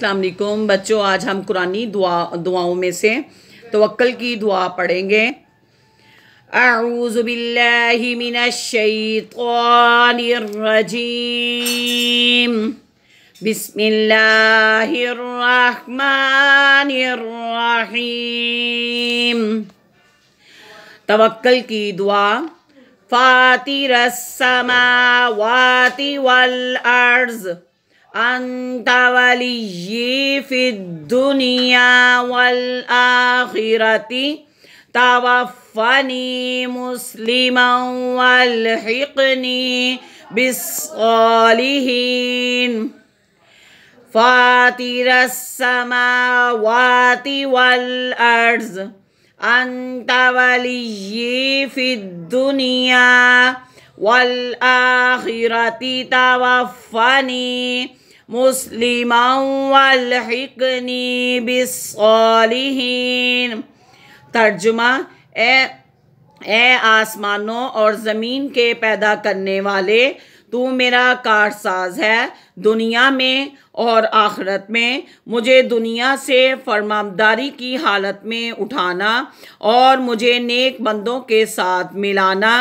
अल्लाम बच्चों आज हम कुरानी दुआ दुआओं में से तवक्ल की दुआ पढ़ेंगे अज़बिल्लिमिनशैतरजीम बिस्मिल्लाहिर्रहमानिर्रहीम तवक्ल की दुआ फ़ातिर समावाति वल अर्ज़ أنت وليي في الدنيا والآخرة توفني مسلما والحقني بالصالحين فاطر السماوات والأرض أنت وليي في الدنيا والآخرة توفني مسلما والحقني بالصالحين तर्जुमा ए ए आसमानों और ज़मीन के पैदा करने वाले तू मेरा कारसाज है दुनिया में और आखरत में मुझे दुनिया से फरमामदारी की हालत में उठाना और मुझे नेक बंदों के साथ मिलाना